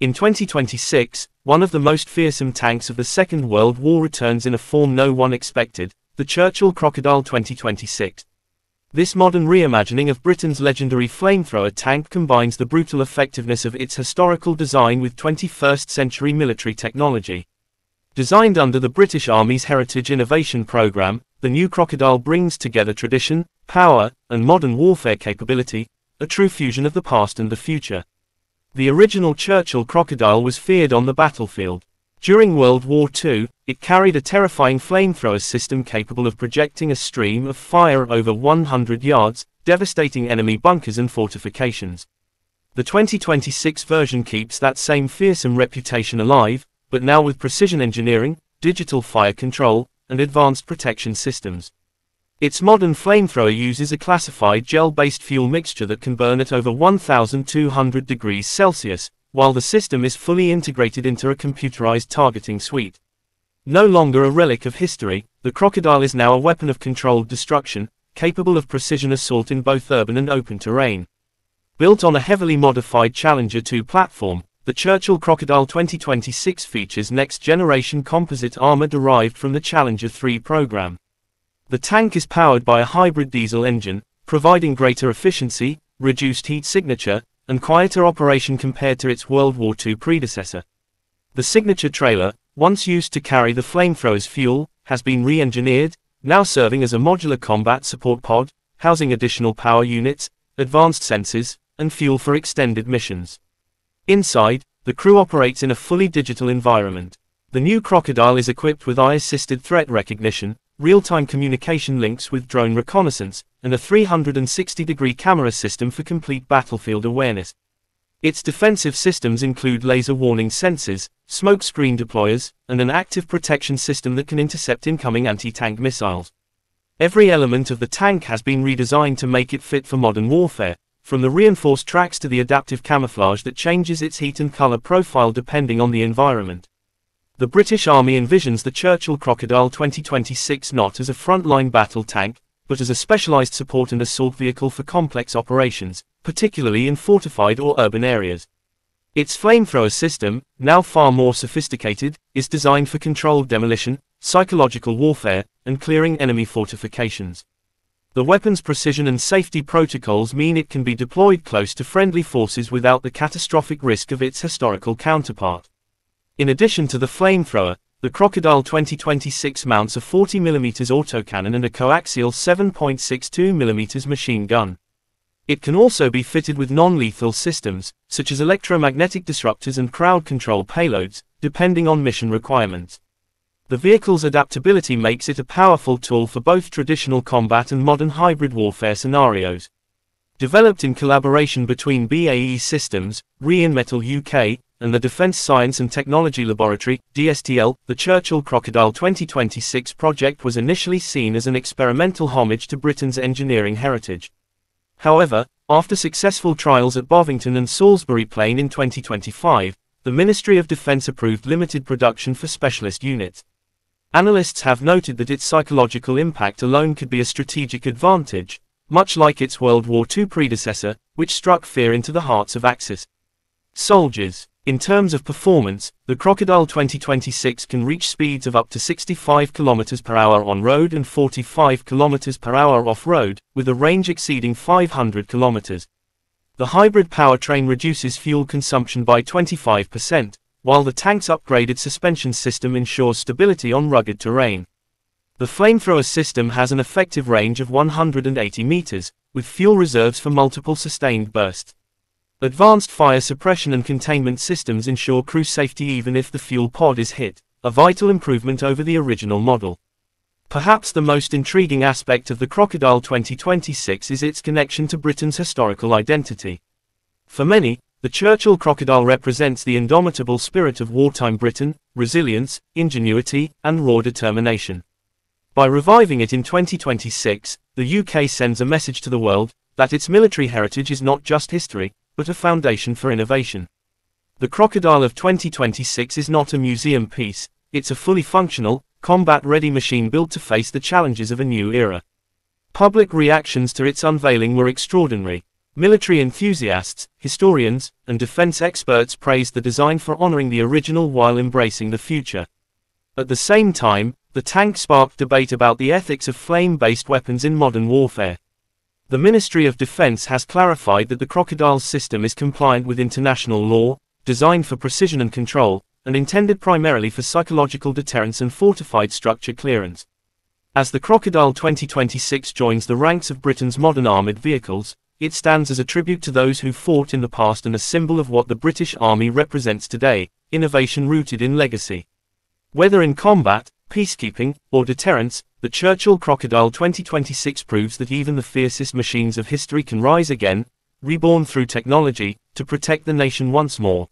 In 2026, one of the most fearsome tanks of the Second World War returns in a form no one expected, the Churchill Crocodile 2026. This modern reimagining of Britain's legendary flamethrower tank combines the brutal effectiveness of its historical design with 21st century military technology. Designed under the British Army's Heritage Innovation Programme, the new Crocodile brings together tradition, power, and modern warfare capability, a true fusion of the past and the future. The original Churchill crocodile was feared on the battlefield. During World War II, it carried a terrifying flamethrower system capable of projecting a stream of fire over 100 yards, devastating enemy bunkers and fortifications. The 2026 version keeps that same fearsome reputation alive, but now with precision engineering, digital fire control, and advanced protection systems. Its modern flamethrower uses a classified gel-based fuel mixture that can burn at over 1200 degrees Celsius, while the system is fully integrated into a computerized targeting suite. No longer a relic of history, the Crocodile is now a weapon of controlled destruction, capable of precision assault in both urban and open terrain. Built on a heavily modified Challenger 2 platform, the Churchill Crocodile 2026 features next-generation composite armor derived from the Challenger 3 program. The tank is powered by a hybrid diesel engine, providing greater efficiency, reduced heat signature, and quieter operation compared to its World War II predecessor. The signature trailer, once used to carry the flamethrower's fuel, has been re-engineered, now serving as a modular combat support pod, housing additional power units, advanced sensors, and fuel for extended missions. Inside, the crew operates in a fully digital environment. The new Crocodile is equipped with eye-assisted threat recognition, real-time communication links with drone reconnaissance, and a 360-degree camera system for complete battlefield awareness. Its defensive systems include laser warning sensors, smoke screen deployers, and an active protection system that can intercept incoming anti-tank missiles. Every element of the tank has been redesigned to make it fit for modern warfare, from the reinforced tracks to the adaptive camouflage that changes its heat and color profile depending on the environment. The British Army envisions the Churchill Crocodile 2026 not as a frontline battle tank, but as a specialized support and assault vehicle for complex operations, particularly in fortified or urban areas. Its flamethrower system, now far more sophisticated, is designed for controlled demolition, psychological warfare, and clearing enemy fortifications. The weapon's precision and safety protocols mean it can be deployed close to friendly forces without the catastrophic risk of its historical counterpart. In addition to the flamethrower, the Crocodile 2026 mounts a 40mm autocannon and a coaxial 7.62mm machine gun. It can also be fitted with non-lethal systems, such as electromagnetic disruptors and crowd control payloads, depending on mission requirements. The vehicle's adaptability makes it a powerful tool for both traditional combat and modern hybrid warfare scenarios. Developed in collaboration between BAE Systems, Rheinmetall UK, and the Defense Science and Technology Laboratory, DSTL, the Churchill Crocodile 2026 project was initially seen as an experimental homage to Britain's engineering heritage. However, after successful trials at Bovington and Salisbury Plain in 2025, the Ministry of Defence approved limited production for specialist units. Analysts have noted that its psychological impact alone could be a strategic advantage, much like its World War II predecessor, which struck fear into the hearts of Axis soldiers. In terms of performance, the Crocodile 2026 can reach speeds of up to 65 km per on road and 45 km per off road, with a range exceeding 500 km. The hybrid powertrain reduces fuel consumption by 25%, while the tank's upgraded suspension system ensures stability on rugged terrain. The flamethrower system has an effective range of 180 meters, with fuel reserves for multiple sustained bursts. Advanced fire suppression and containment systems ensure crew safety even if the fuel pod is hit, a vital improvement over the original model. Perhaps the most intriguing aspect of the Crocodile 2026 is its connection to Britain's historical identity. For many, the Churchill Crocodile represents the indomitable spirit of wartime Britain, resilience, ingenuity, and raw determination. By reviving it in 2026, the UK sends a message to the world that its military heritage is not just history, but a foundation for innovation. The Crocodile of 2026 is not a museum piece, it's a fully functional, combat-ready machine built to face the challenges of a new era. Public reactions to its unveiling were extraordinary. Military enthusiasts, historians, and defense experts praised the design for honoring the original while embracing the future. At the same time, the tank sparked debate about the ethics of flame-based weapons in modern warfare. The Ministry of Defense has clarified that the Crocodile system is compliant with international law, designed for precision and control, and intended primarily for psychological deterrence and fortified structure clearance. As the Crocodile 2026 joins the ranks of Britain's modern armoured vehicles, it stands as a tribute to those who fought in the past and a symbol of what the British Army represents today, innovation rooted in legacy. Whether in combat, peacekeeping, or deterrence, the Churchill Crocodile 2026 proves that even the fiercest machines of history can rise again, reborn through technology, to protect the nation once more.